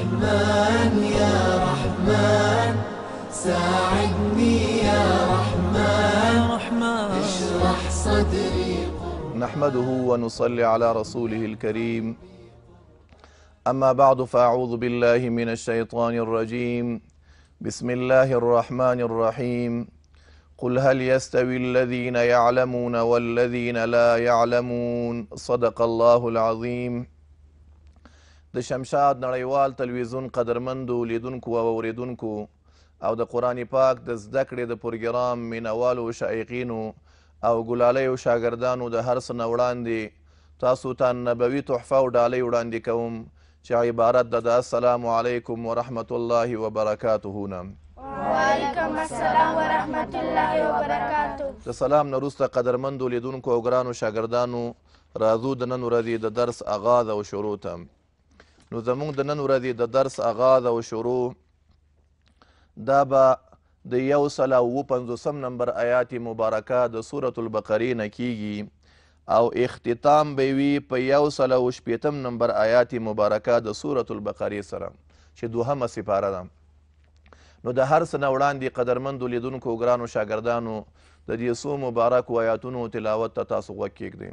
رحمن يا رحمن ساعدني يا رحمن رحمن اشرح صدري نحمده ونصلي على رسوله الكريم أما بعد فأعوذ بالله من الشيطان الرجيم بسم الله الرحمن الرحيم قل هل يستوي الذين يعلمون والذين لا يعلمون صدق الله العظيم د شمشاد نړیوال تلویزیون قدرمندو لیدونکو او اوریدونکو او د قرآن پاک د زده کړې د پروګرام مینوالو شایقینو او ګلالیو شاګردانو د هر څه نه وړاندې تاسو ته نبوي تحفه او ډالۍ وړاندې کوم چې عبارت ده د السلام علیکم ورحمة الله وبرکاته نه وعلیکم السلام ورحمت الله وبرکاته د سلام نروسته قدرمندو لیدونکو او ګرانو شاګردانو راځو د نن ورځې د درس آغاز او شروع ته نو زمونږ د نن ورځې د درس آغاز او شروع دا به د یو سل او اووه پنځوسم نمبر آیات مبارکه د سورة البقرې نه کیږي او اختتام به وي په یو سل او شپېتم نمبر آیات مبارکه د سورة البقرې سره چې دوهمه سپاره ده نو د هر څه نه وړاندې قدرمندو لیدونکو ګرانو شاګردانو د دې څو مبارکو آیاتونو تلاوت ته تاسو غوږ کیږدئ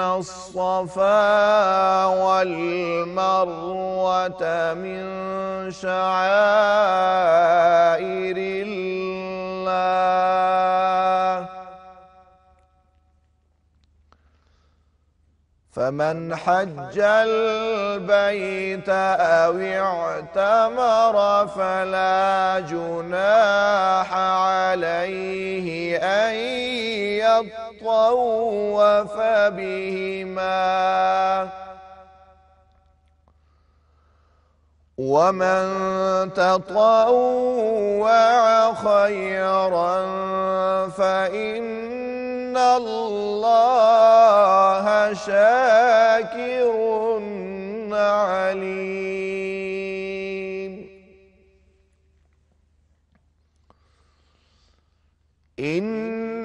إن الصفا والمروة من شعائر الله فمن حج البيت أو اعتمر فلا جناح عليه أن يطلع طوف بِهِمَا وَمَن تَطَوَّعَ خَيْرًا فَإِنَّ اللَّهَ شَاكِرٌ عَلِيمٌ إِنَّ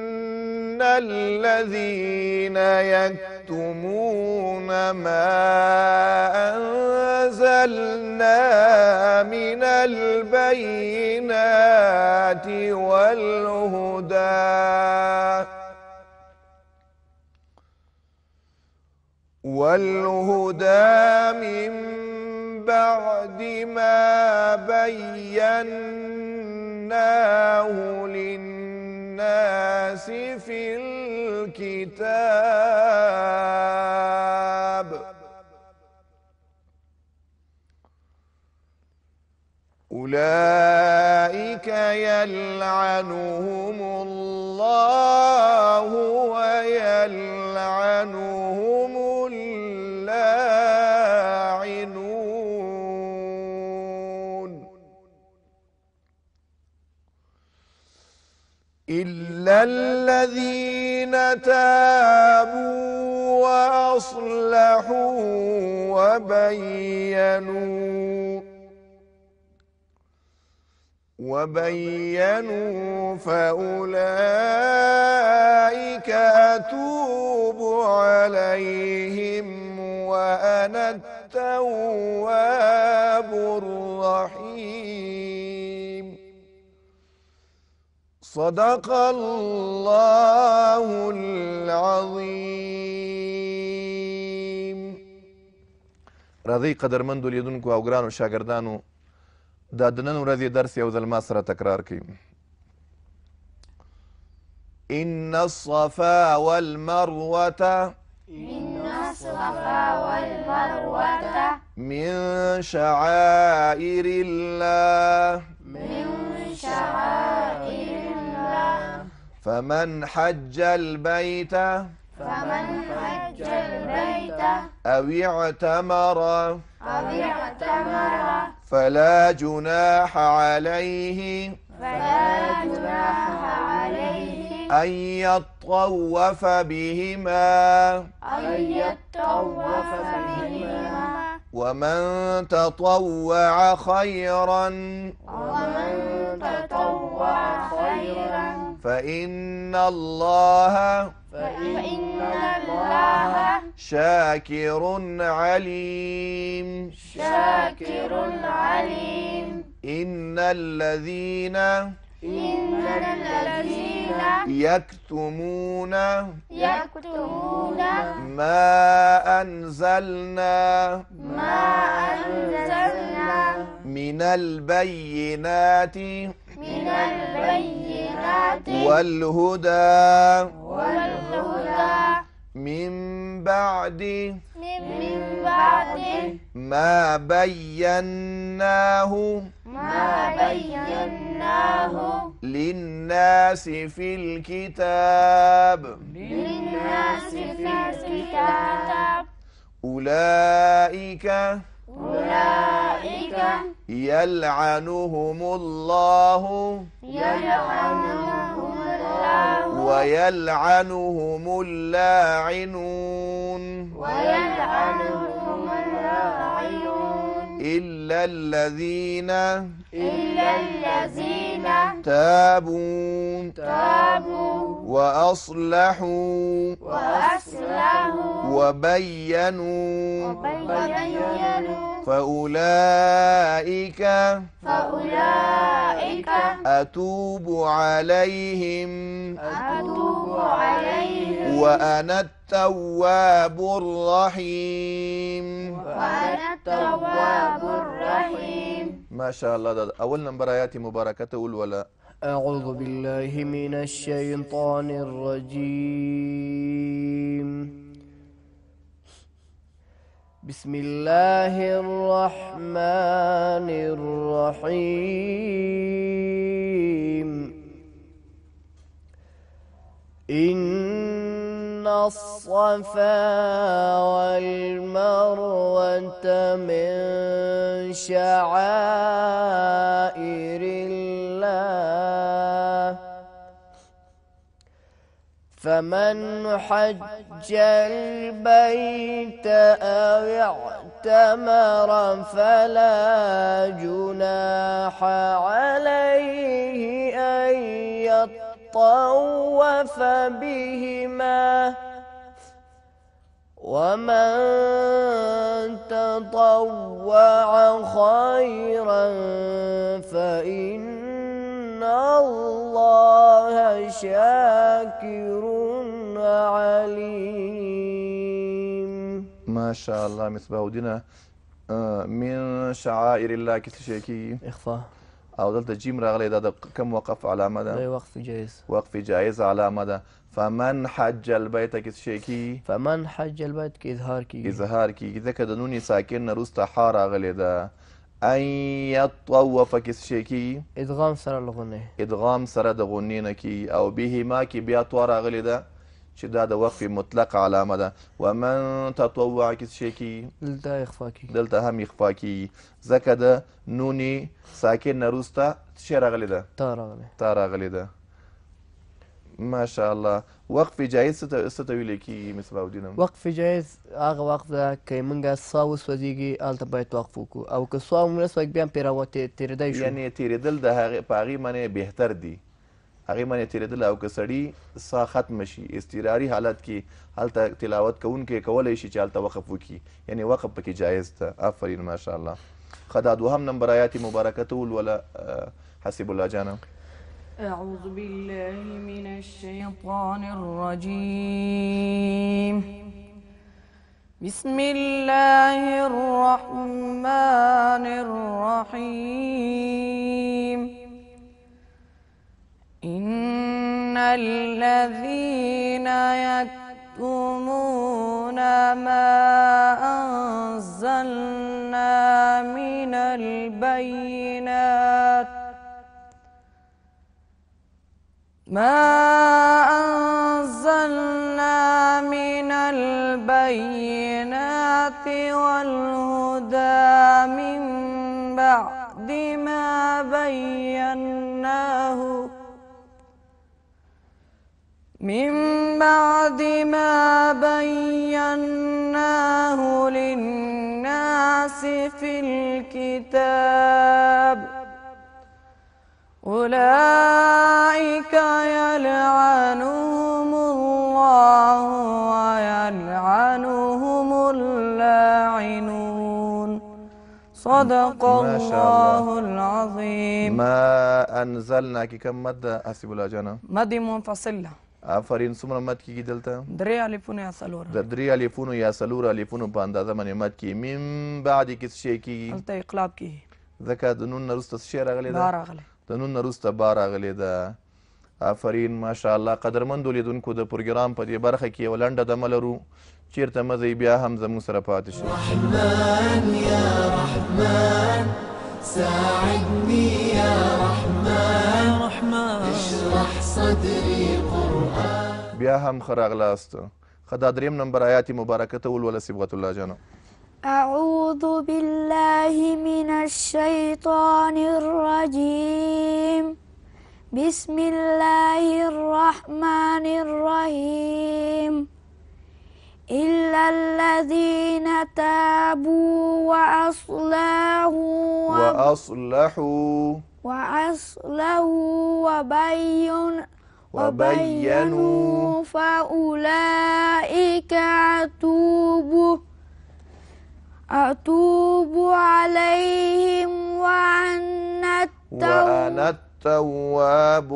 الذين يكتمون ما أنزلنا من البينات والهدى والهدى من بعد ما بيناه للناس للناس في الكتاب أولئك يلعنهم الله الذين تابوا وأصلحوا وبينوا وبينوا فأولئك أتوب عليهم وأنا التواب الرحيم صدق الله العظيم رضي قدر من او ګرانو أو دا د دادنن رضي درس یو الماسرة ما سره ان الصفا والمروه ان الصفا والمروه من شعائر الله من شعائر فمن حج البيت فمن حج البيت أو اعتمر أو اعتمر فلا جناح عليه فلا جناح عليه أن يطوف بهما أن يطوف بهما ومن تطوع خيرا ومن تطوع فإن الله فإن الله شاكر عليم شاكر عليم إن الذين إن الذين يكتمون يكتمون ما أنزلنا ما أنزلنا من البينات من البينات والهدى والهدى من بعد من بعد ما بيناه ما بيناه للناس في الكتاب للناس في الكتاب أولئك أولئك يلعنهم الله يلعنهم الله ويلعنهم اللاعنون ويلعنهم إلا الذين إلا الذين تابوا تابوا وأصلحوا وأصلحوا وبينوا وبينوا فأولئك فأولئك أتوب عليهم أتوب عليهم وأنا التواب الرحيم وأنا التواب الرحيم ما شاء الله ده أول نمبر آياتي مباركة أول ولا أعوذ بالله من الشيطان الرجيم بسم الله الرحمن الرحيم إن الصفا والمروة من شعائر فمن حج البيت أو اعتمر فلا جناح عليه أن يطوف بهما ومن تطوع خيرا فإن الله شاكر عليم ما شاء الله مصباح الدين من شعائر الله کسی شي کی اخفاء او دلته جیم راغلی دا د کم وقف علامه ده وقف جایز وقف جایز علامه ده فمن حج البيت کې شي کی فمن حج البيت کې اظهار کی اظهار کی ځکه د نونی ساکن نه روسته حا راغلی ده ان يطوف کې څه کېږي ادغام سره لغونې ادغام سره د غونې نه کېږي او بهما کې بیا توا راغلې ده چې دا د وقف مطلق علامه ده ومن تطوع کې څه کېږي دلته اخفا کېږي دلته هم اخفا کېږي ځکه د نونې ساکن نه وروسته څه راغلې ده تا راغلې ده ماشاءالله وقف جایز څه ته ویلی کېږي مصباح الدینه وقف جایز هغه وخت ده که موږ سا وسوځېږي هلته باید وقف وکړو او که سا هم ونهسوځېږي بیا هم پرې تېرېدی شو یعنې تېرېدل د هغې په هغې معنې بهتر دي هغې باندې تېرېدل او که سړي سا ختمه شي اضطراري حالت کې هلته تلاوت کوونکی کولی شي چې هلته وقف وکړي یعنې وقف پکې جایز ده آفرین ماشاءالله ښه دا دوهم نمبر آیات مبارکه ته ولوله حسیب الله جانه أعوذ بالله من الشيطان الرجيم بسم الله الرحمن الرحيم إن الذين يكتمون ما أنزلنا من البينات ما أنزلنا من البينات والهدى من بعد ما بيناه من بعد ما بيناه للناس في الكتاب أولئك يلعنهم الله ويلعنهم اللاعنون صدق الله العظيم ما أنزلنا كي كم مد حسب الله جانا مد منفصل آفرین څومره مد کېږي دلته درې الفونه یا څلور د درې الفونو یا څلور الفونو په اندازه باندې مد کېږي من بعد کې څه شی کېږي هلته اقلاب کېږي ځکه د نون نه وروسته څه شی راغلی دی راغلی د نن نه وروسته به راغلې ده آفرین ماشاءالله قدرمندو لیدونکو د پروګرام په دې برخه کې یوه لنډه دمه لرو چیرته مزئ بیا هم زموږ سره پاتې شئ ساعدني يا رحمن اشرح صدري قرآن بیا هم خراغ لاست خدا دریم نمبر آیات مبارکته ول ولا سبغت الله جانو أعوذ بالله من الشيطان الرجيم بسم الله الرحمن الرحيم إلا الذين تابوا وأصلحوا وأصلحوا وأصلحوا وبين وبينوا فأولئك أتوبوا أتوب عليهم وأنا التواب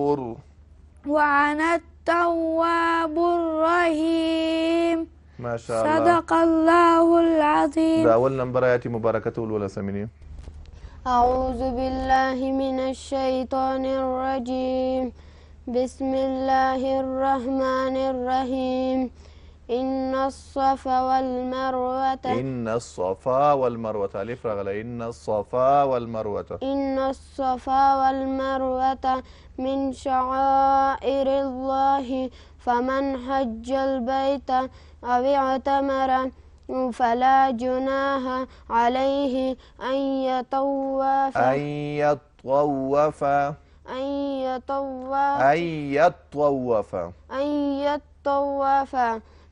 وأنا التواب الرحيم ما شاء الله صدق الله العظيم دا أول براياتي مباركة الأولى سميني أعوذ بالله من الشيطان الرجيم بسم الله الرحمن الرحيم إن الصفا والمروة إن الصفا والمروة ألف رغلة إن الصفا والمروة إن الصفا والمروة من شعائر الله فمن حج البيت أو اعتمر فلا جناه عليه أن يطوف أن يطوف أن يطوف أن يطوف أن يطوف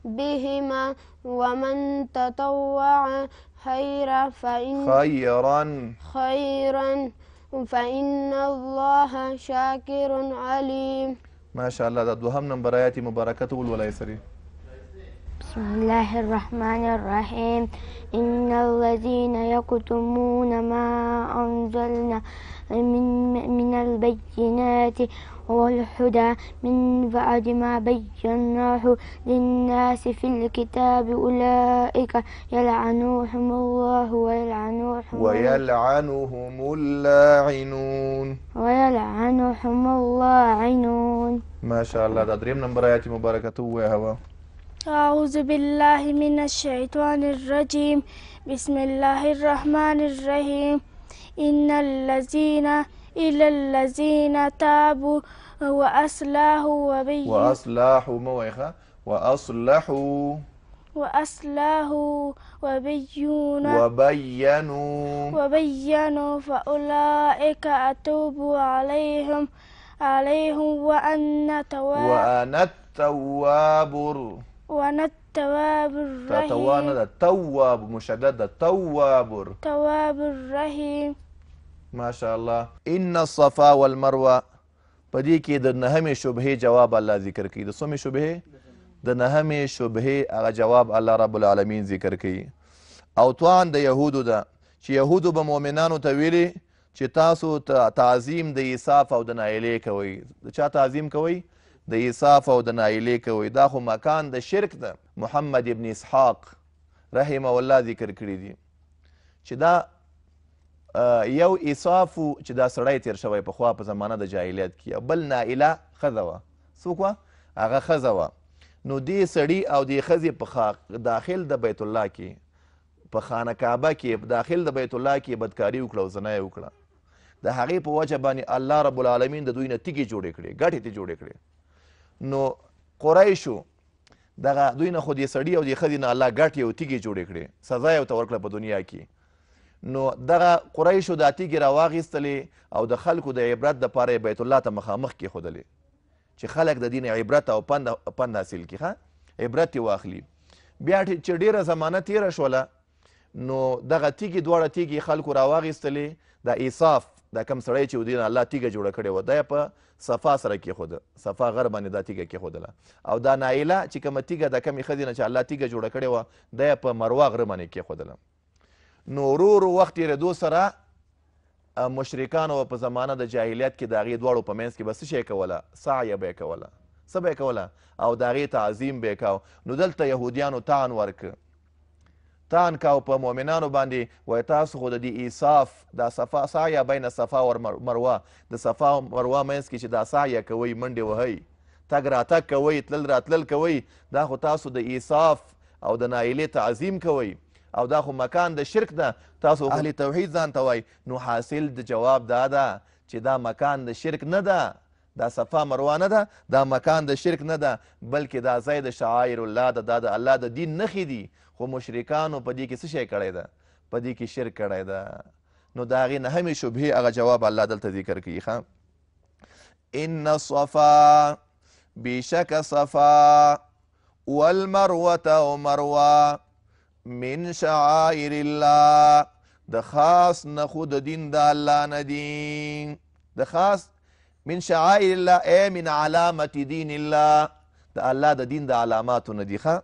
بهما ومن تطوع خيرا فإن خيرا خيرا فإن الله شاكر عليم ما شاء الله ده دوهم نمبر آیات مباركة ولولای سری بسم الله الرحمن الرحيم إن الذين يكتمون ما أنزلنا من, من البينات والهدى من بعد ما بيناه للناس في الكتاب أولئك يلعنهم الله ويلعنهم ويلعنهم اللاعنون ويلعنهم اللاعنون ما شاء الله تدريب نمبر آيات مباركة وهوا أعوذ بالله من الشيطان الرجيم بسم الله الرحمن الرحيم إن الذين إلى الذين تابوا وأصلحوا وبينوا وأصلحوا مويخة وأصلحوا وأصلحوا وبينوا وبينوا وبينوا فأولئك أتوب عليهم عليهم وأنا تواب وأنا التواب وانا التواب الرحيم توانا ده تواب مشدد تواب تواب الرحيم ما شاء الله ان الصفا والمروه په دې کې د نهمې شبهې جواب الله ذکر کوي د څومې شبهې د نهمې شبهې هغه جواب الله رب العالمین ذکر کوي او توان د یهودو ده چې یهودو به مؤمنانو ته ویلي چې تاسو ته تعظیم د عیسی او د نایلې کوئ د چا تعظیم کوئ د ایصاف او د نایلې کوي دا خو مکان د شرک ده محمد ابن اسحاق رحمه الله ذکر کړی دي چې دا یو ایصاف چې دا سړی تیر شوی پخوا په زمانه د جاهلیت کې بل نائله ښځه وه څوک وه هغه ښځه وه نو دې سړي او دې ښځې په داخل د بیت الله کې په خانه کعبه کې داخل د بیت الله کې بدکاري وکړه او زنا یې وکړه د هغې په وجه باندې الله رب العالمین د دوی نه تیږې جوړې کړې ګټې ترې جوړې کړې نو قریشو دغه دوی نه خو دې سړي او دې ښځې نه الله ګټې او تیږې جوړې کړې سزا یې ورته ورکړه په دنیا کې نو دغه قریشو دا تیږې راواخیستلې او د خلکو د عبرت دپاره یې بیت الله ته مخامخ کېښودلې چې خلک د دین عبرت او پند پند حاصل کړي ښه عبرت یې واخلي بیا چې ډیره زمانه تیره شوله نو دغه تیږې دواړه تیږې خلکو راواخیستلې د ایصاف دا کم سړی چې ودین الله تیګه جوړه کړې و دا په صفا سره کېښود صفا غر باندې دا تیګه کېښودله او دا نایله چې کومه تیګه د کمې ښځې نه چې الله تیګه جوړه کړې وه دا یې په مروا غره باندې کېښودله نو ورو ورو وخت تېرېدو سره مشرکانو په زمانه د جاهلیت کې د هغې دواړو په منځ کې به څه شی کوله سعیه به یې کوله څه به یې کوله او د هغې تعظیم به یې کو نو دلته یهودیانو تان ورکه تان کاو په مؤمنانو باندې وای تاسو خو د دې ایصاف دا صفا سایه بین صفا او مروه د صفا او مروه منځ کې چې دا سایه کوي منډې وهئ تګ راتګ کوئ تلل راتلل کوئ دا خو تاسو د ایصاف او د نایلې تعظیم کوئ او دا خو مکان د شرک ده تاسو اهل توحید ځان ته وای نو حاصل د جواب دا ده چې دا مکان د شرک نه ده دا صفا مروه نه ده دا مکان د شرک نه ده بلکې دا ځای د شعائر الله ده دا د الله د دین نښې دي خو مشرکانو په دې کې څه شی کړی ده په دې کې شرک کړی ده نو د هغې نه همې شبهې هغه جواب الله دلته ذکر کوي ښه ان صفا بشک صفا والمروه ومروه من شعائر الله د خاص نه خو د دین د الله نه دي د خاص من شعائر الله اي من علامه دين الله د الله د دین د علاماتو نه دي ښه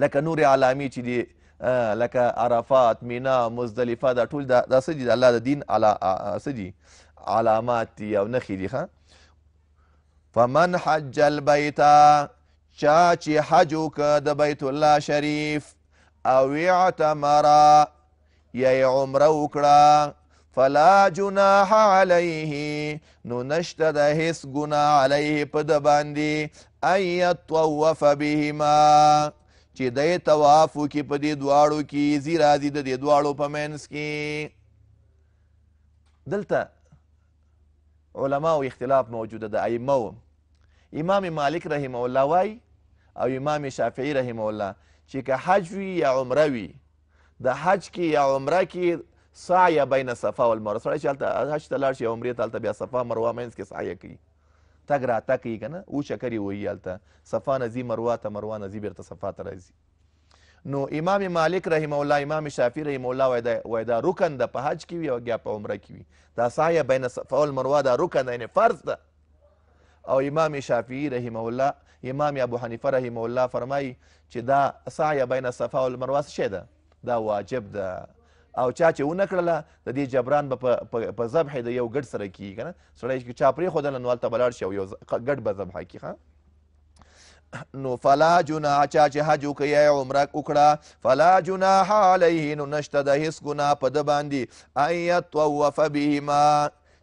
لکه نور علامې چې دي لکه عرفات مینا مزدلفه دا ټول دا څه دي د الله د دین څه دي علامات دي او نښې دي ښه فمن حج البیت چا چې حج وکړه د بیت الله شریف او اعتمره یا یې عمره وکړه فلا جناح عليه نو نشته د هیڅ ګناه علیه په ده باندې ان یطوف بهما چې د طواف کې په دې دواړو کې زی راځي د دې دواړو په منځ کې دلته علما او اختلاف موجوده د ائمه امام مالک رحم الله وای او امام شافعی رحم الله چې که حج وي یا عمره وي د حج کې یا عمره کې سعیه بین صفا والمروه سړی چې هلته حج ته لاړ شي یا عمرې ته هلته بیا صفا مروه منځ کې سعیه کوي تګ راتګ کوي که نه او چکرې وهي هلته صفا نه ځي مروا ته مروا نه ځي بېرته صفا ته راځي نو امام مالک رحمه الله امام شافعي رحمه الله وایي دا رکن ده په حج کې وي او یا په عمره کې وي دا سایه بین صفا والمروه دا رکن ده یعنې فرض ده او امام شافعي رحمه الله امام ابو حنیفه رحمه الله فرمایي چې دا سایه بین صفا والمروه څه شی ده دا واجب ده او چا چې ونه کړله د دې جبران به په ذبح د یو ګډ سره کیږي که نه سړی چې چا پرېښودله نو هلته به لاړ شي او یو ګډ به ذبحه کړي ښه نو فلا جناح چا چې حج وکړي یا عمره وکړه فلا جناح علیه نو نشته د هیڅ ګناه په ده باندې ان یطوف بهما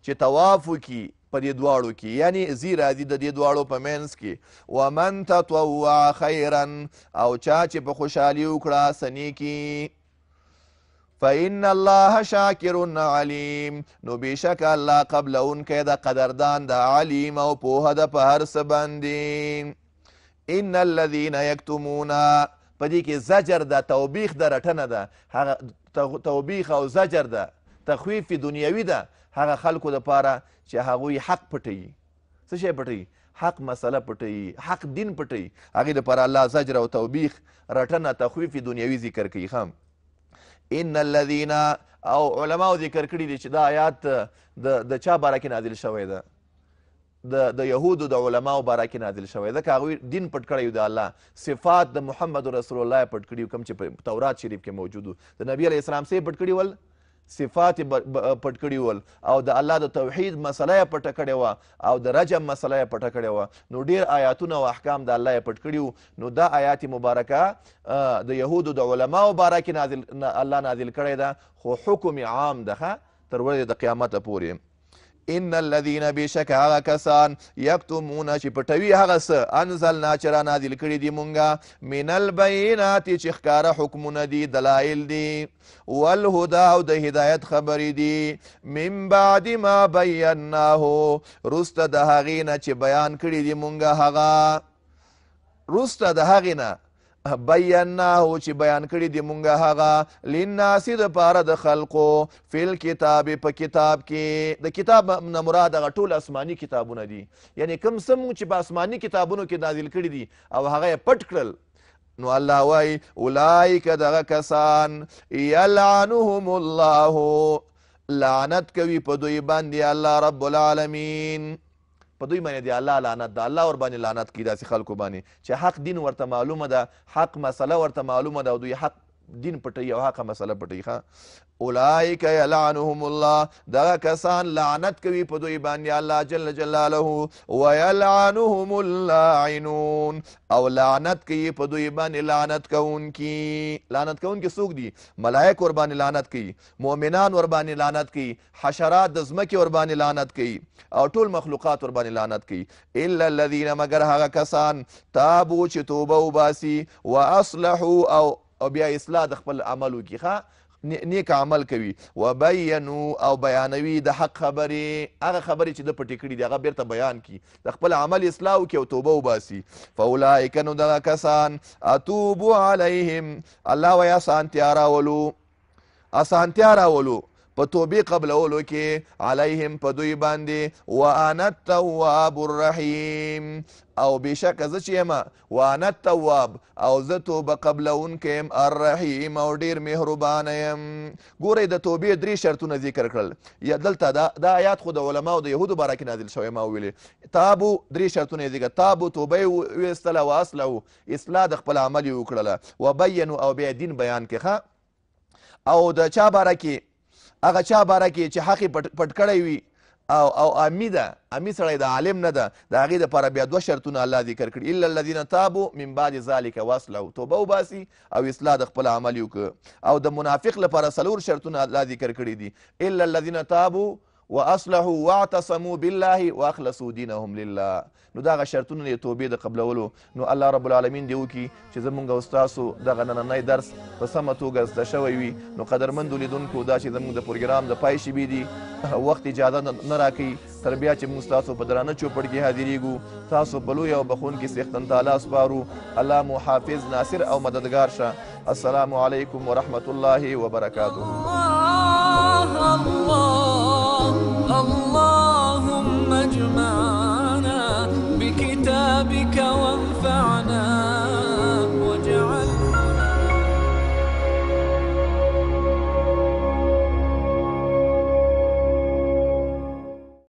چې طواف وکړي په دې دواړو کې یعنی زی راځي د دې دواړو په منځ کې ومن تطوع خیرا او چا چې په خوشحالي وکړه سنیکي فإن الله شاکر علیم نو بشک الله قبل اون کې د قدردان د علیم او په د په هر څه باندې ان الذين يكتمون پدې کې زجر د توبیخ د رټنه ده هغه توبیخ او زجر ده تخویف دنیوي ده هغه خلکو د پاره چې هغه حق پټي څه شی پټي حق مسله پټي حق دین پټي هغه د پر الله زجر او توبیخ رټنه تخویف دنیوي ذکر کوي خام ان الذين او علماو ذکر کړي دي چې دا آیات د د چا باره کې نازل شوی ده د د يهودو د علماو باره کې نازل شوی ده که هغوی دین پټ کړی د الله صفات د محمد رسول الله پټ کړي کوم چې په تورات شریف کې موجود د نبی علیه السلام سه پټ کړي ول صفات پټ کړي ول او د الله د توحید مسله یې پټه کړې وه او د رجم مسله یې پټه کړې وه نو ډیر آیاتونه او احکام د الله یې پټ کړي وو نو دا آیات مبارکه د یهودو د علماو باره کې نازل الله نازل کړې ده خو حکم عام ده تر ورځې د قیامته پورې ان الذين بشک هغه کسان یکتمون چې پټوي هغه څه انزلنا چې را نازل کړي دي مونږه من البینات چې ښکاره حکمونه دي دلایل دي والهدى او د هدایت خبرې دي من بعد ما بیناه وروسته د هغې نه چې بیان کړي دي مونږه هغه وروسته د هغې نه بیناه چې بیان کړی دی مونږه هغه للناس د پاره د خلقو فل کتاب په کتاب کې د کتاب نه مراد هغه ټول آسماني کتابونه دي یعنی کم سم چې په آسماني کتابونو کې نازل کړی دي او هغه پټ کړل نو الله وای اولایک دغه کسان یلعنهم الله لعنت کوي په دوی باندې الله رب العالمین په دوی باندې د الله لعنت ده الله ور باندې لعنت کی داسې خلکو باندې چې حق دین ورته معلومه ده حق مسله ورته معلومه ده او دوی حق دین پټي او هغه مسله پټي ښا اولائک یلعنهم الله دا کسان لعنت کوي په دوی باندې الله جل جلاله ویلعنهم اللاعنون او لعنت کوي په دوی باندې لعنت کوونکی لعنت کوونکی څوک دي ملائک ور باندې لعنت کوي مؤمنان ور باندې لعنت کوي حشرات د ځمکې ور باندې لعنت کوي او ټول مخلوقات ور باندې لعنت کوي الا الذين مگر هغه کسان تابو چې توبه وباسي واصلحوا او او بیا اصلاح د خپل عمل وکړي ښه نیک عمل کوي وبینو او بیانوي د حق خبرې هغه خبرې چې ده پټې کړي دي هغه بیرته بیان کړي د خپل عمل اصلاح وکړي او توبه وباسي فاولئک نو دغه کسان اتوبو علیهم الله وایي اسانتیا راولو اسانتیا راولو په توبې قبلولو کې علیهم په دوی باندې وانا التواب الرحیم او بشک زه چې یم وانا التواب او زه توبه قبلونکی یم الرحیم او ډیر مهربانه یم ګورئ د توبې درې شرطونه ذکر کړل یا دلته دا, دا آیات خو د علماو د یهودو باره کې نازل شوی ما ویلې تابو درې شرطونه یې ذکر تابو توبه یې ویستله واصلحو اصلاح د خپل عمل یې وکړله وبینو او بیا دین بیان کې ښه او د چا باره کې هغه چا باره کې چې حق پټ کړی وي او او امی ده امی سړی د عالم نه ده د هغې دپاره بیا دوه شرطونه الله ذکر کړي الا الذین تابو من بعد ذلک واصلحوا توبه وباسي او اصلاح د خپل عمل وکړه او د منافق لپاره څلور شرطونه الله ذکر کړي دي الا الذین تابو واصلحوا واعتصموا بالله واخلصوا دينهم لله نو دغه شرطونه دی توبې د قبلولو نو الله رب العالمین دی وکي چې زمونږ استادو دغه نننۍ درس په سمه توګه زده شوی وي نو قدرمندو لیدونکو دا چې زمونږ د پروګرام د پای شي دی وخت اجازه نه راکړي تر بیا چې موږ تاسو په درانه چوپړ کې حاضرېږو تاسو بلو یو بخون کې سیختن تعالی سپارو الله مو حافظ ناصر او مددگار شه السلام علیکم ورحمت الله وبرکاته الله الله اللهم اجمعنا بكتابك وانفعنا